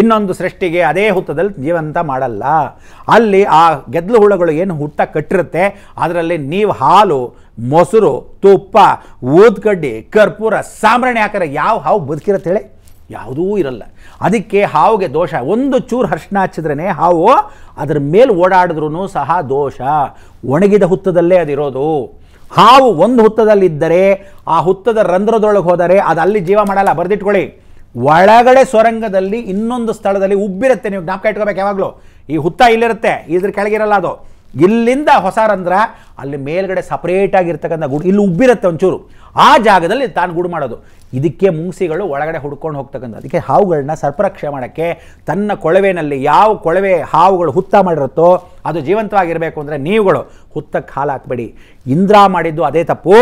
ಇನ್ನೊಂದು ಸೃಷ್ಟಿಗೆ ಅದೇ ಹುತ್ತದಲ್ಲಿ ಜೀವಂತ ಮಾಡಲ್ಲ ಅಲ್ಲಿ ಆ ಗೆದ್ದಲು ಹುಳುಗಳು ಏನು ಹುಟ್ಟ ಕಟ್ಟಿರುತ್ತೆ ಅದರಲ್ಲಿ ನೀವು ಹಾಲು ಮೊಸರು ತುಪ್ಪ ಊದ್ಕಡ್ಡಿ ಕರ್ಪೂರ ಸಾಂಬ್ರಾಣಿ ಹಾಕಿದ್ರೆ ಯಾವ ಹಾವು ಬದುಕಿರುತ್ತೆ ಹೇಳಿ ಯಾವುದೂ ಇರಲ್ಲ ಅದಕ್ಕೆ ಹಾವಿಗೆ ದೋಷ ಒಂದು ಚೂರು ಅರ್ಶನ ಹಚ್ಚಿದ್ರೇ ಹಾವು ಅದರ ಮೇಲೆ ಓಡಾಡಿದ್ರೂ ಸಹ ದೋಷ ಒಣಗಿದ ಹುತ್ತದಲ್ಲೇ ಅದಿರೋದು ಹಾವು ಒಂದು ಹುತ್ತದಲ್ಲಿದ್ದರೆ ಆ ಹುತ್ತದ ರಂಧ್ರದೊಳಗೆ ಹೋದರೆ ಅದು ಅಲ್ಲಿ ಜೀವ ಮಾಡಲ್ಲ ಬರೆದಿಟ್ಕೊಳ್ಳಿ ಒಳಗಡೆ ಸ್ವರಂಗದಲ್ಲಿ ಇನ್ನೊಂದು ಸ್ಥಳದಲ್ಲಿ ಉಬ್ಬಿರುತ್ತೆ ನೀವು ಜ್ಞಾಪಕ ಇಟ್ಕೋಬೇಕು ಯಾವಾಗಲೂ ಈ ಹುತ್ತ ಇಲ್ಲಿರುತ್ತೆ ಇದ್ರ ಕೆಳಗಿರಲ್ಲ ಅದು ಇಲ್ಲಿಂದ ಹೊಸ ರಂಧ್ರ ಅಲ್ಲಿ ಮೇಲ್ಗಡೆ ಸಪ್ರೇಟಾಗಿರ್ತಕ್ಕಂಥ ಗುಡ್ ಇಲ್ಲಿ ಉಬ್ಬಿರುತ್ತೆ ಒಂಚೂರು ಆ ಜಾಗದಲ್ಲಿ ತಾನು ಗೂಡು ಮಾಡೋದು ಇದಕ್ಕೆ ಮುಂಗ್ಸಿಗಳು ಒಳಗಡೆ ಹುಡ್ಕೊಂಡು ಹೋಗ್ತಕ್ಕಂಥ ಅದಕ್ಕೆ ಹಾವುಗಳನ್ನ ಸರ್ಪರಕ್ಷೆ ಮಾಡೋಕ್ಕೆ ತನ್ನ ಕೊಳವೆನಲ್ಲಿ ಯಾವ ಕೊಳವೆ ಹಾವುಗಳು ಹುತ್ತ ಮಾಡಿರುತ್ತೋ ಅದು ಜೀವಂತವಾಗಿರಬೇಕು ಅಂದರೆ ನೀವುಗಳು ಹುತ್ತಕ್ಕೆ ಹಾಲು ಹಾಕಬೇಡಿ ಇಂದ್ರ ಮಾಡಿದ್ದು ಅದೇ ತಪ್ಪು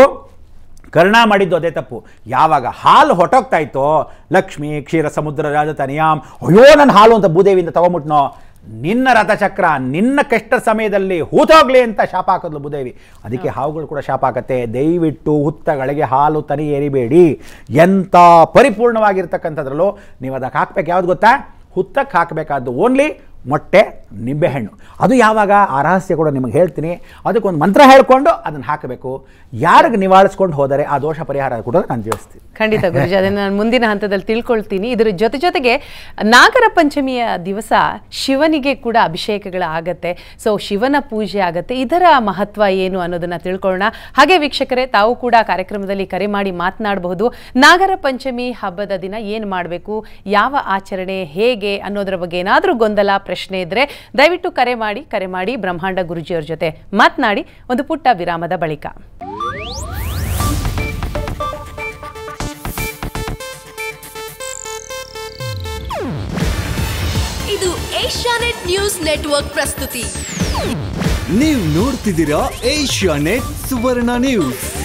ಕರ್ಣ ಮಾಡಿದ್ದು ಅದೇ ತಪ್ಪು ಯಾವಾಗ ಹಾಲು ಹೊಟ್ಟೋಗ್ತಾ ಇತ್ತೋ ಲಕ್ಷ್ಮಿ ಕ್ಷೀರ ಸಮುದ್ರ ರಾಜ ತನಿಯಾಮ್ ಅಯ್ಯೋ ನನ್ನ ಹಾಲು ಅಂತ ಭೂದೇವಿಯಿಂದ ತಗೊಂಬಿಟ್ನೋ ನಿನ್ನ ರಥಚಕ್ರ ನಿನ್ನ ಕಷ್ಟ ಸಮಯದಲ್ಲಿ ಹೂತೋಗ್ಲಿ ಅಂತ ಶಾಪ ಹಾಕಿದ್ಲು ಭೂದೇವಿ ಅದಕ್ಕೆ ಹಾವುಗಳು ಕೂಡ ಶಾಪ ಹಾಕತ್ತೆ ದಯವಿಟ್ಟು ಹುತ್ತಗಳಿಗೆ ಹಾಲು ತನಿ ಏರಿಬೇಡಿ ಎಂಥ ಪರಿಪೂರ್ಣವಾಗಿರ್ತಕ್ಕಂಥದ್ರಲ್ಲೂ ನೀವು ಅದಕ್ಕೆ ಹಾಕ್ಬೇಕು ಯಾವ್ದು ಗೊತ್ತಾ ಹುತ್ತಕ್ಕೆ ಹಾಕಬೇಕಾದ್ದು ಓನ್ಲಿ ಮೊಟ್ಟೆ ನಿಂಬೆಹಣ್ಣು ಅದು ಯಾವಾಗ ಆ ರಹಸ್ಯ ಕೂಡ ನಿಮಗೆ ಹೇಳ್ತೀನಿ ಅದಕ್ಕೊಂದು ಮಂತ್ರ ಹೇಳ್ಕೊಂಡು ಅದನ್ನು ಹಾಕಬೇಕು ಯಾರಿಗೆ ನಿವಾಳಿಸ್ಕೊಂಡು ಹೋದರೆ ಆ ದೋಷ ಪರಿಹಾರ ಕೂಡ ನಾನು ಜೀವಿಸ್ತೀನಿ ಖಂಡಿತ ಗುರುಜಿ ಅದನ್ನು ನಾನು ಮುಂದಿನ ಹಂತದಲ್ಲಿ ತಿಳ್ಕೊಳ್ತೀನಿ ಇದರ ಜೊತೆ ಜೊತೆಗೆ ನಾಗರ ಪಂಚಮಿಯ ದಿವಸ ಶಿವನಿಗೆ ಕೂಡ ಅಭಿಷೇಕಗಳು ಆಗತ್ತೆ ಸೊ ಶಿವನ ಪೂಜೆ ಆಗತ್ತೆ ಇದರ ಮಹತ್ವ ಏನು ಅನ್ನೋದನ್ನು ತಿಳ್ಕೊಳ್ಳೋಣ ಹಾಗೆ ವೀಕ್ಷಕರೇ ತಾವು ಕೂಡ ಕಾರ್ಯಕ್ರಮದಲ್ಲಿ ಕರೆ ಮಾಡಿ ಮಾತನಾಡಬಹುದು ನಾಗರ ಪಂಚಮಿ ಹಬ್ಬದ ದಿನ ಏನು ಮಾಡಬೇಕು ಯಾವ ಆಚರಣೆ ಹೇಗೆ ಅನ್ನೋದರ ಬಗ್ಗೆ ಏನಾದರೂ ಗೊಂದಲ ಪ್ರಶ್ನೆ ಇದ್ರೆ ದಯವಿಟ್ಟು ಕರೆ ಮಾಡಿ ಕರೆ ಮಾಡಿ ಬ್ರಹ್ಮಾಂಡ ಗುರುಜಿಯವರ ಜೊತೆ ಮಾತನಾಡಿ ಒಂದು ಪುಟ್ಟ ವಿರಾಮದ ಬಳಿಕ ಇದು ಏಷ್ಯಾನೆಟ್ ನ್ಯೂಸ್ ನೆಟ್ವರ್ಕ್ ಪ್ರಸ್ತುತಿ ನೀವು ನೋಡ್ತಿದ್ದೀರಾ ನೆಟ್ ಸುವರ್ಣ ನ್ಯೂಸ್